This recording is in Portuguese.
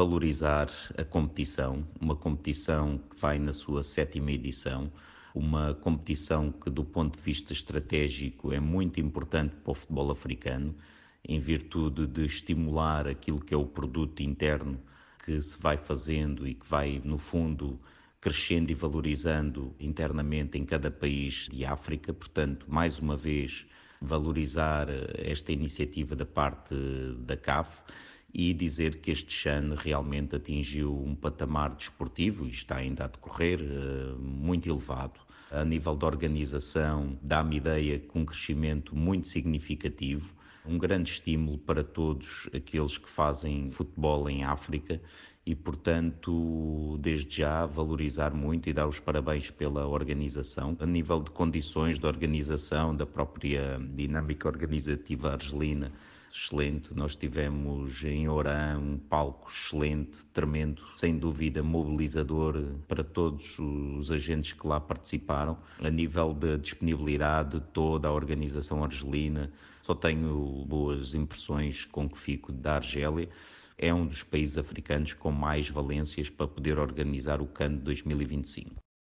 valorizar a competição, uma competição que vai na sua sétima edição, uma competição que, do ponto de vista estratégico, é muito importante para o futebol africano, em virtude de estimular aquilo que é o produto interno que se vai fazendo e que vai, no fundo, crescendo e valorizando internamente em cada país de África. Portanto, mais uma vez, valorizar esta iniciativa da parte da CAF e dizer que este Chan realmente atingiu um patamar desportivo e está ainda a decorrer eh, muito elevado. A nível da organização, dá-me ideia que um crescimento muito significativo, um grande estímulo para todos aqueles que fazem futebol em África e, portanto, desde já valorizar muito e dar os parabéns pela organização. A nível de condições da organização, da própria dinâmica organizativa argelina, excelente, nós tivemos em Orã um palco excelente, tremendo, sem dúvida mobilizador para todos os agentes que lá participaram. A nível da disponibilidade de toda a organização argelina, só tenho boas impressões com que fico da Argélia é um dos países africanos com mais valências para poder organizar o CAN 2025.